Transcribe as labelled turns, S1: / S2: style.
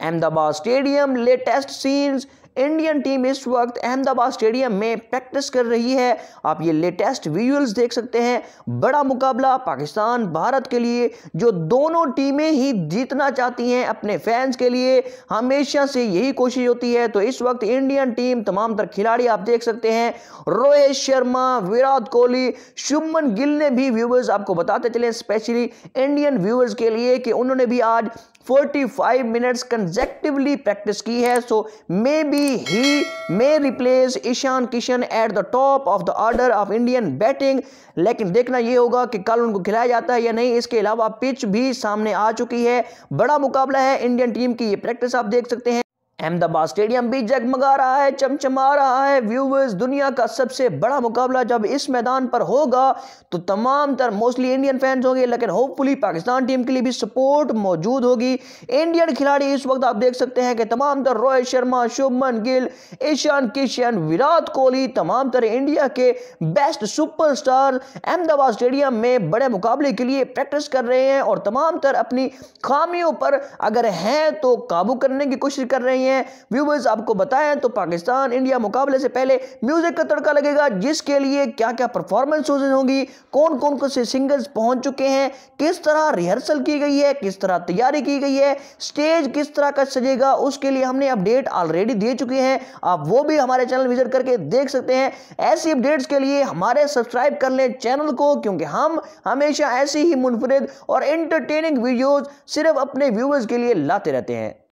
S1: Ahmedabad stadium latest scenes Indian team इस वक्त Ahmedabad stadium में प्रैक्टिस कर रही है आप ये लेटेस्ट विजुअल्स देख सकते हैं बड़ा मुकाबला पाकिस्तान भारत के लिए जो दोनों टीमें ही जीतना चाहती हैं अपने फैंस के लिए हमेशा से यही कोशिश होती है तो इस वक्त इंडियन टीम तमाम तर खिलाड़ी आप देख सकते हैं रोहित शर्मा विराट कोहली शुभमन गिल ने भी व्यूवर्स आपको बताते चले स्पेशली इंडियन व्यूवर्स के लिए कि उन्होंने भी आज 45 मिनट्स कंजेक्टिवली प्रैक्टिस की है so may be he may replace Ishan Kishan at the top of the order of Indian batting लेकिन देखना यह होगा कि कल उनको खिलाया जाता है या नहीं इसके अलावा पिच भी सामने आ चुकी है बड़ा मुकाबला है इंडियन टीम की ये प्रैक्टिस आप देख सकते हैं अहमदाबाद स्टेडियम भी जगमगा रहा है चमचमा रहा है व्यूवर्स दुनिया का सबसे बड़ा मुकाबला जब इस मैदान पर होगा तो तमाम तर मोस्टली इंडियन फैंस होंगे लेकिन होपफुली पाकिस्तान टीम के लिए भी सपोर्ट मौजूद होगी इंडियन खिलाड़ी इस वक्त आप देख सकते हैं कि तमाम तर रोहित शर्मा शुभमन गिल ईशान किशन विराट कोहली तमाम तर इंडिया के बेस्ट सुपर अहमदाबाद स्टेडियम में बड़े मुकाबले के लिए प्रैक्टिस कर रहे हैं और तमाम तर अपनी खामियों पर अगर हैं तो काबू करने की कोशिश कर रहे हैं हैं व्यूवर्स आपको बताएं तो पाकिस्तान इंडिया मुकाबले से पहले म्यूजिक का तड़का लगेगा जिसके लिए क्या क्या परफॉर्मेंस होगी कौन कौन कौन से सिंगर्स पहुंच चुके हैं किस तरह रिहर्सल की गई है किस तरह तैयारी की गई है स्टेज किस तरह का सजेगा उसके लिए हमने अपडेट ऑलरेडी दे चुके हैं आप वो भी हमारे चैनल विजिट करके देख सकते हैं ऐसी अपडेट्स के लिए हमारे सब्सक्राइब कर लें चैनल को क्योंकि हम हमेशा ऐसी ही मुनफरद और एंटरटेनिंग वीडियोज सिर्फ अपने व्यूवर्स के लिए लाते रहते हैं